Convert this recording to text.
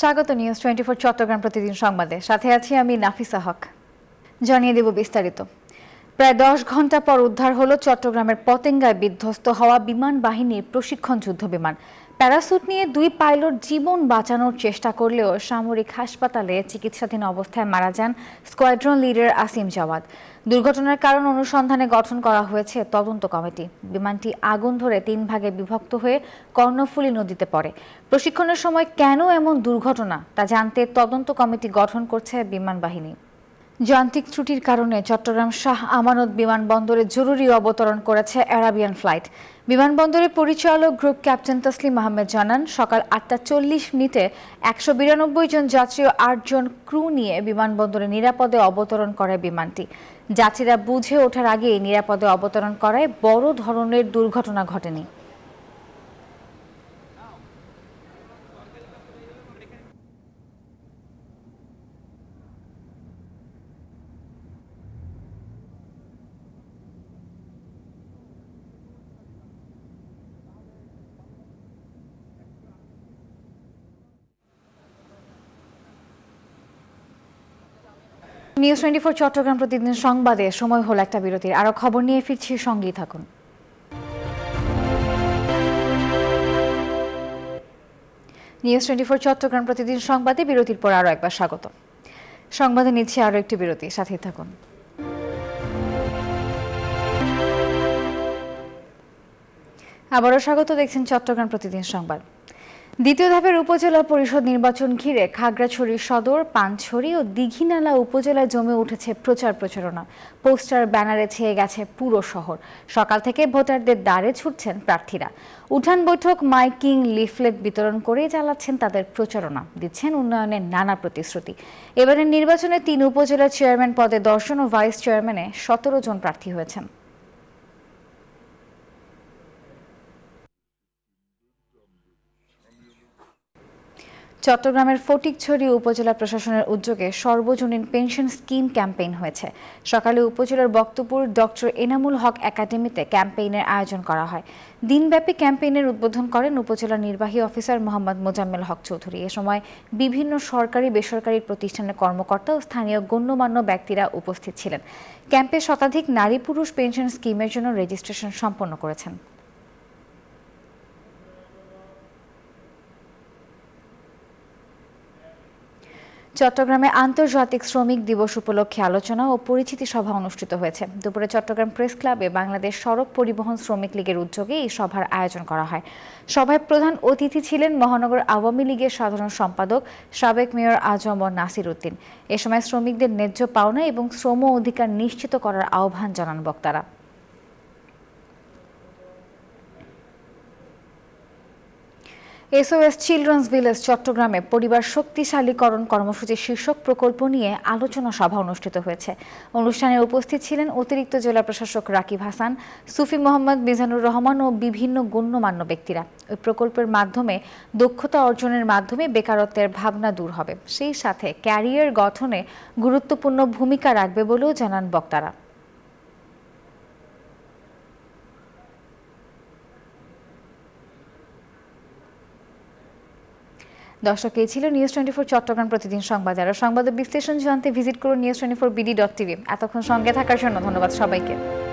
স্বাগত news twenty four Chittagong প্রতিদিন সংবাদে সাথে আছি আমি নাফিসা হক জানিয়ে দেব বিস্তারিত প্রায় দশ ঘন্টা পর উদ্ধার হলো চট্টগ্রামের পতেঙ্গায় বিধ্বস্ত হওয়া বিমান বাহিনীর প্রশিক্ষণ যুদ্ধ বিমান প্যারাসুট নিয়ে দুই পাইলট জীবন বাঁচানোর চেষ্টা করলেও সামরিক হাসপাতালে চিকিৎসাধীন অবস্থায় মারা যান স্কোয়াড্রন লিডার আসিম জাওয়াদ দুর্ঘটনার কারণ অনুসন্ধানে গঠন করা হয়েছে তদন্ত কমিটি বিমানটি আগুন ধরে তিন ভাগে বিভক্ত হয়ে কর্ণফুলী নদীতে পড়ে প্রশিক্ষণের সময় কেন এমন দুর্ঘটনা তা জানতে তদন্ত কমিটি গঠন করছে বিমান বাহিনী যান্ত্রিক ত্রুটির কারণে চট্টগ্রাম শাহ আমানত বিমানবন্দরে জরুরি অবতরণ করেছে অ্যারাবিয়ান ফ্লাইট বিমানবন্দরের পরিচালক গ্রুপ ক্যাপ্টেন তসলিম আহমেদ জানান সকাল আটটা চল্লিশ মিনিটে একশো বিরানব্বই জন যাত্রী ও আটজন ক্রু নিয়ে বিমানবন্দরে নিরাপদে অবতরণ করে বিমানটি যাত্রীরা বুঝে ওঠার আগেই নিরাপদে অবতরণ করায় বড় ধরনের দুর্ঘটনা ঘটেনি নিউজ টোয়েন্টি ফোর চট্টগ্রাম প্রতিদিন সংবাদে সময় হলো একটা বিরতির আরো খবর নিয়ে ফিরছি সঙ্গেই থাকুন নিউজ টোয়েন্টি ফোর চট্টগ্রাম প্রতিদিন সংবাদে বিরতির পর আরো একবার স্বাগত সংবাদে নিচ্ছে আরো একটি বিরতি সাথে থাকুন আবারও স্বাগত দেখছেন চট্টগ্রাম প্রতিদিন সংবাদ দ্বিতীয় ধাপের উপজেলা পরিষদ নির্বাচন ঘিরে খাগড়াছড়ি সদর পানছড়ি ও দিঘিনালা উপজেলায় জমে উঠেছে প্রচার প্রচারণা পোস্টার ব্যানারে ছেয়ে গেছে পুরো শহর সকাল থেকে ভোটারদের দ্বারে ছুটছেন প্রার্থীরা উঠান বৈঠক মাইকিং লিফলেট বিতরণ করেই চালাচ্ছেন তাদের প্রচারণা দিচ্ছেন উন্নয়নের নানা প্রতিশ্রুতি এবারের নির্বাচনে তিন উপজেলা চেয়ারম্যান পদে দর্শন ও ভাইস চেয়ারম্যানে সতেরো জন প্রার্থী হয়েছেন চট্টগ্রামের ফটিকছড়ি উপজেলা প্রশাসনের উদ্যোগে সর্বজনীন পেনশন স্কিম ক্যাম্পেইন হয়েছে সকালে উপজেলার বক্তপুর ডক্টর এনামুল হক একাডেমিতে ক্যাম্পেইনের আয়োজন করা হয় দিনব্যাপী ক্যাম্পেইনের উদ্বোধন করেন উপজেলা নির্বাহী অফিসার মোহাম্মদ মোজাম্মেল হক চৌধুরী এ সময় বিভিন্ন সরকারি বেসরকারি প্রতিষ্ঠানের কর্মকর্তা ও স্থানীয় গণ্যমান্য ব্যক্তিরা উপস্থিত ছিলেন ক্যাম্পে শতাধিক নারী পুরুষ পেনশন স্কিমের জন্য রেজিস্ট্রেশন সম্পন্ন করেছেন চট্টগ্রামে আন্তর্জাতিক শ্রমিক দিবস উপলক্ষে আলোচনা ও পরিচিতি সভা অনুষ্ঠিত হয়েছে দুপুরে চট্টগ্রাম প্রেস ক্লাবে বাংলাদেশ সড়ক পরিবহন শ্রমিক লীগের উদ্যোগে এই সভার আয়োজন করা হয় সভায় প্রধান অতিথি ছিলেন মহানগর আওয়ামী লীগের সাধারণ সম্পাদক সাবেক মেয়র আজম ও নাসির উদ্দিন এ সময় শ্রমিকদের ন্যায্য পাওনা এবং শ্রম অধিকার নিশ্চিত করার আহ্বান জানান বক্তারা এসওএস চিলড্রেন্স ভিলেজ চট্টগ্রামে পরিবার শক্তিশালীকরণ কর্মসূচির শীর্ষক প্রকল্প নিয়ে আলোচনা সভা অনুষ্ঠিত হয়েছে অনুষ্ঠানে উপস্থিত ছিলেন অতিরিক্ত জেলা প্রশাসক রাকিব হাসান সুফি মোহাম্মদ মিজানুর রহমান ও বিভিন্ন গণ্যমান্য ব্যক্তিরা ওই প্রকল্পের মাধ্যমে দক্ষতা অর্জনের মাধ্যমে বেকারত্বের ভাবনা দূর হবে সেই সাথে ক্যারিয়ার গঠনে গুরুত্বপূর্ণ ভূমিকা রাখবে বলেও জানান বক্তারা দর্শক এই ছিল নিউজ টোয়েন্টি ফোর চট্টগ্রাম প্রতিদিন সংবাদ আর সংবাদ বিশ্লেষণ জানতে ভিজিট করুন news twenty four BD dot TV এতক্ষণ সঙ্গে থাকার জন্য ধন্যবাদ সবাইকে